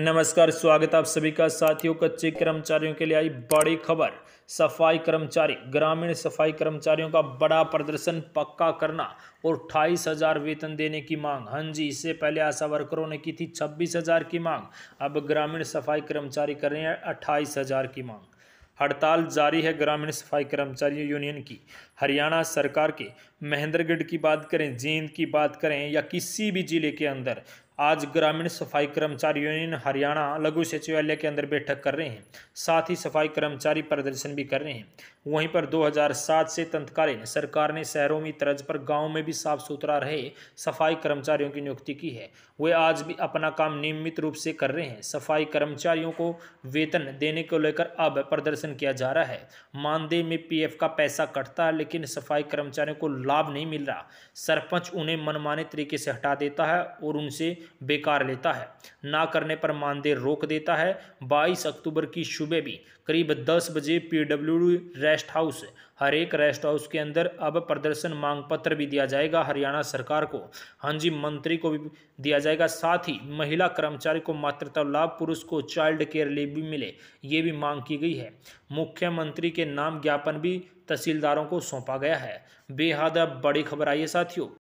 नमस्कार स्वागत आप सभी का साथियों कच्चे कर्मचारियों के लिए आई बड़ी खबर सफाई कर्मचारी ग्रामीण सफाई कर्मचारियों का बड़ा प्रदर्शन पक्का करना और अट्ठाईस हजार वेतन देने की मांग हाँ जी इससे पहले आशा वर्करों ने की थी छब्बीस हजार की मांग अब ग्रामीण सफाई कर्मचारी कर रहे हैं अट्ठाईस हजार की मांग हड़ताल जारी है ग्रामीण सफाई कर्मचारी यूनियन की हरियाणा सरकार के महेंद्रगढ़ की बात करें जींद की बात करें या किसी भी जिले के अंदर आज ग्रामीण सफाई कर्मचारी यूनियन हरियाणा लघु सचिवालय के अंदर बैठक कर रहे हैं साथ ही सफाई कर्मचारी प्रदर्शन भी कर रहे हैं वहीं पर 2007 से तत्कालीन सरकार ने शहरों में तर्ज पर गांव में भी साफ सुथरा रहे सफाई कर्मचारियों की नियुक्ति की है वे आज भी अपना काम नियमित रूप से कर रहे हैं सफाई कर्मचारियों को वेतन देने को लेकर अब प्रदर्शन किया जा रहा है मानदेय में पी का पैसा कटता है लेकिन सफाई कर्मचारियों को लाभ नहीं मिल रहा सरपंच उन्हें मनमाने तरीके से हटा देता है और उनसे बेकार लेता है ना करने पर मानदेय रोक देता है 22 अक्टूबर की सुबह भी करीब 10 बजे पीडब्ल्यू रेस्ट हाउस हर एक रेस्ट हाउस के अंदर अब प्रदर्शन मांग पत्र भी दिया जाएगा हरियाणा सरकार को हाँ जी मंत्री को भी दिया जाएगा साथ ही महिला कर्मचारी को मातृत्व लाभ पुरुष को चाइल्ड केयर लीव भी मिले ये भी मांग की गई है मुख्यमंत्री के नाम ज्ञापन भी तहसीलदारों को सौंपा गया है बेहद बड़ी खबर आई है साथियों